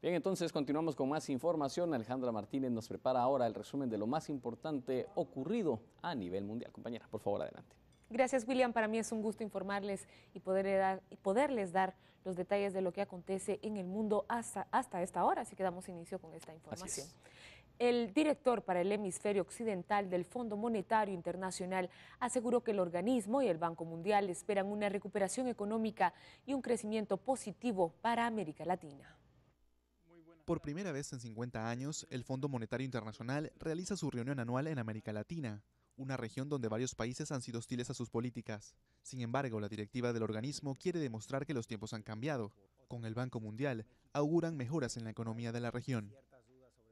Bien, entonces continuamos con más información. Alejandra Martínez nos prepara ahora el resumen de lo más importante ocurrido a nivel mundial. Compañera, por favor, adelante. Gracias, William. Para mí es un gusto informarles y, poder eh, dar, poderles dar los detalles de lo que acontece en el mundo hasta, hasta esta hora. Así que damos inicio con esta información. El director para el hemisferio occidental del Fondo Monetario Internacional aseguró que el organismo y el Banco Mundial esperan una recuperación económica y un crecimiento positivo para América Latina. Por primera vez en 50 años, el Fondo Monetario Internacional realiza su reunión anual en América Latina, una región donde varios países han sido hostiles a sus políticas. Sin embargo, la directiva del organismo quiere demostrar que los tiempos han cambiado. Con el Banco Mundial, auguran mejoras en la economía de la región.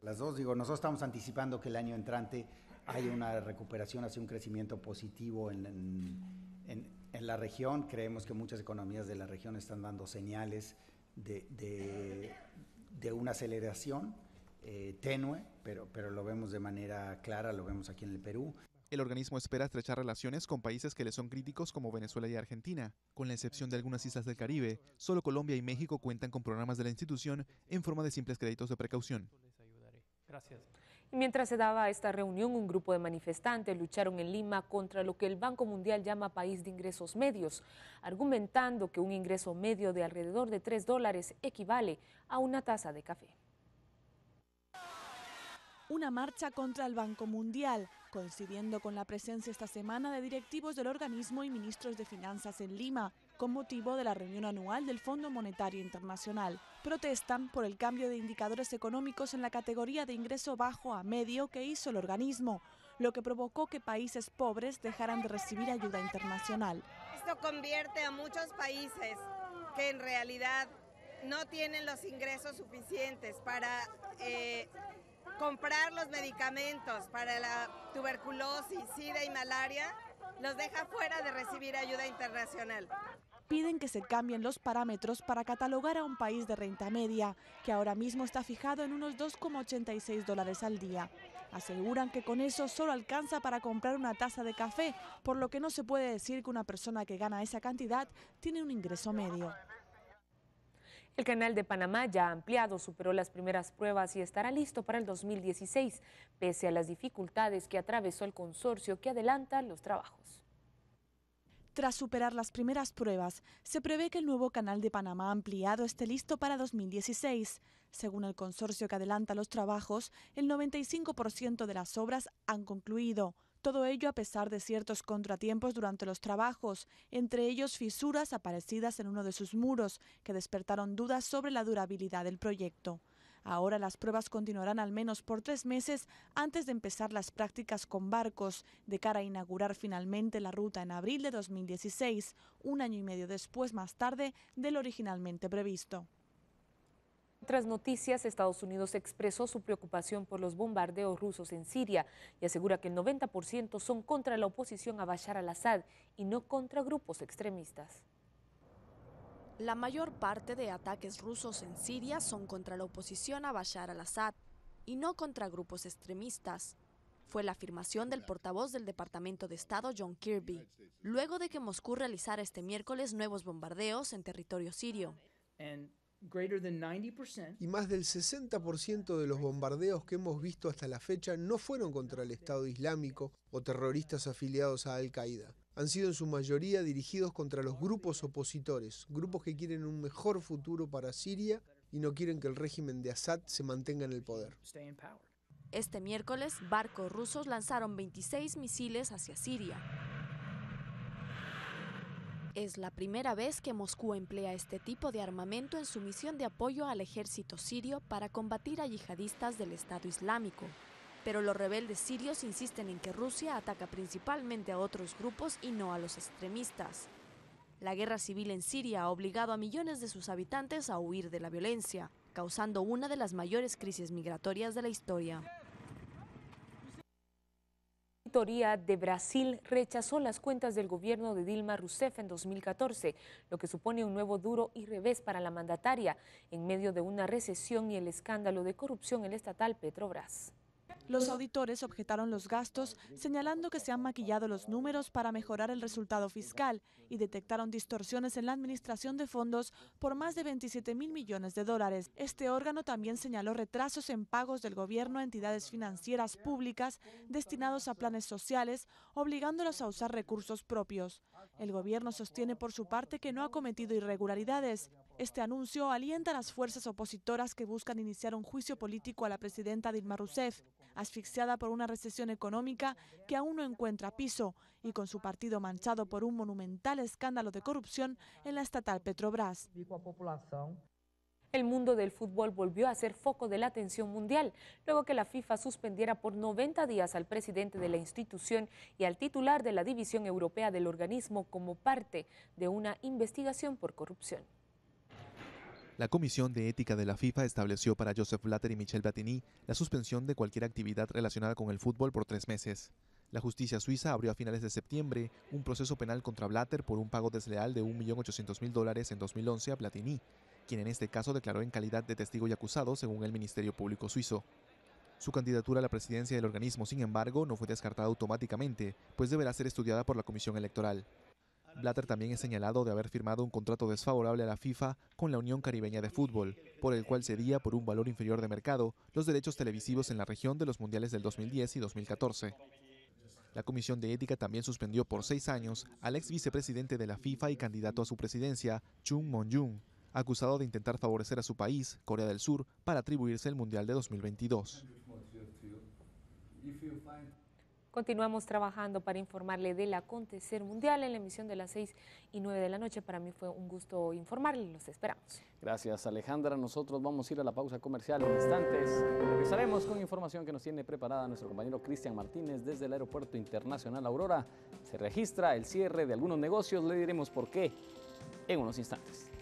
Las dos, digo, nosotros estamos anticipando que el año entrante hay una recuperación hacia un crecimiento positivo en, en, la región. Creemos que muchas economías de la región están dando señales de, de de una aceleración eh, tenue, pero, pero lo vemos de manera clara, lo vemos aquí en el Perú. El organismo espera estrechar relaciones con países que le son críticos como Venezuela y Argentina. Con la excepción de algunas islas del Caribe, solo Colombia y México cuentan con programas de la institución en forma de simples créditos de precaución mientras se daba esta reunión, un grupo de manifestantes lucharon en Lima contra lo que el Banco Mundial llama país de ingresos medios, argumentando que un ingreso medio de alrededor de tres dólares equivale a una taza de café. Una marcha contra el Banco Mundial, coincidiendo con la presencia esta semana de directivos del organismo y ministros de finanzas en Lima, con motivo de la reunión anual del Fondo Monetario Internacional. Protestan por el cambio de indicadores económicos en la categoría de ingreso bajo a medio que hizo el organismo, lo que provocó que países pobres dejaran de recibir ayuda internacional. Esto convierte a muchos países que en realidad no tienen los ingresos suficientes para eh, comprar los medicamentos para la tuberculosis, sida y malaria los deja fuera de recibir ayuda internacional. Piden que se cambien los parámetros para catalogar a un país de renta media, que ahora mismo está fijado en unos 2,86 dólares al día. Aseguran que con eso solo alcanza para comprar una taza de café, por lo que no se puede decir que una persona que gana esa cantidad tiene un ingreso medio. El canal de Panamá ya ampliado superó las primeras pruebas y estará listo para el 2016, pese a las dificultades que atravesó el consorcio que adelanta los trabajos. Tras superar las primeras pruebas, se prevé que el nuevo canal de Panamá ampliado esté listo para 2016. Según el consorcio que adelanta los trabajos, el 95% de las obras han concluido. Todo ello a pesar de ciertos contratiempos durante los trabajos, entre ellos fisuras aparecidas en uno de sus muros, que despertaron dudas sobre la durabilidad del proyecto. Ahora las pruebas continuarán al menos por tres meses antes de empezar las prácticas con barcos, de cara a inaugurar finalmente la ruta en abril de 2016, un año y medio después más tarde del originalmente previsto. Otras noticias, Estados Unidos expresó su preocupación por los bombardeos rusos en Siria y asegura que el 90% son contra la oposición a Bashar al-Assad y no contra grupos extremistas. La mayor parte de ataques rusos en Siria son contra la oposición a Bashar al-Assad y no contra grupos extremistas. Fue la afirmación del portavoz del Departamento de Estado John Kirby, luego de que Moscú realizara este miércoles nuevos bombardeos en territorio sirio. Y más del 60% de los bombardeos que hemos visto hasta la fecha no fueron contra el Estado Islámico o terroristas afiliados a Al-Qaeda. Han sido en su mayoría dirigidos contra los grupos opositores, grupos que quieren un mejor futuro para Siria y no quieren que el régimen de Assad se mantenga en el poder. Este miércoles, barcos rusos lanzaron 26 misiles hacia Siria. Es la primera vez que Moscú emplea este tipo de armamento en su misión de apoyo al ejército sirio para combatir a yihadistas del Estado Islámico. Pero los rebeldes sirios insisten en que Rusia ataca principalmente a otros grupos y no a los extremistas. La guerra civil en Siria ha obligado a millones de sus habitantes a huir de la violencia, causando una de las mayores crisis migratorias de la historia. Auditoría de Brasil rechazó las cuentas del gobierno de Dilma Rousseff en 2014, lo que supone un nuevo duro y revés para la mandataria en medio de una recesión y el escándalo de corrupción en el estatal Petrobras. Los auditores objetaron los gastos, señalando que se han maquillado los números para mejorar el resultado fiscal y detectaron distorsiones en la administración de fondos por más de 27 mil millones de dólares. Este órgano también señaló retrasos en pagos del gobierno a entidades financieras públicas destinados a planes sociales, obligándolos a usar recursos propios. El gobierno sostiene por su parte que no ha cometido irregularidades este anuncio alienta a las fuerzas opositoras que buscan iniciar un juicio político a la presidenta Dilma Rousseff, asfixiada por una recesión económica que aún no encuentra piso y con su partido manchado por un monumental escándalo de corrupción en la estatal Petrobras. El mundo del fútbol volvió a ser foco de la atención mundial, luego que la FIFA suspendiera por 90 días al presidente de la institución y al titular de la División Europea del organismo como parte de una investigación por corrupción. La Comisión de Ética de la FIFA estableció para Joseph Blatter y Michel Platini la suspensión de cualquier actividad relacionada con el fútbol por tres meses. La justicia suiza abrió a finales de septiembre un proceso penal contra Blatter por un pago desleal de 1.800.000 dólares en 2011 a Platini, quien en este caso declaró en calidad de testigo y acusado según el Ministerio Público suizo. Su candidatura a la presidencia del organismo, sin embargo, no fue descartada automáticamente, pues deberá ser estudiada por la Comisión Electoral. Blatter también es señalado de haber firmado un contrato desfavorable a la FIFA con la Unión Caribeña de Fútbol, por el cual cedía por un valor inferior de mercado los derechos televisivos en la región de los Mundiales del 2010 y 2014. La Comisión de Ética también suspendió por seis años al ex vicepresidente de la FIFA y candidato a su presidencia, Chung Mon-jung, acusado de intentar favorecer a su país, Corea del Sur, para atribuirse el Mundial de 2022. Continuamos trabajando para informarle del acontecer mundial en la emisión de las 6 y 9 de la noche. Para mí fue un gusto informarle, los esperamos. Gracias Alejandra, nosotros vamos a ir a la pausa comercial en instantes. Regresaremos con información que nos tiene preparada nuestro compañero Cristian Martínez desde el Aeropuerto Internacional Aurora. Se registra el cierre de algunos negocios, le diremos por qué en unos instantes.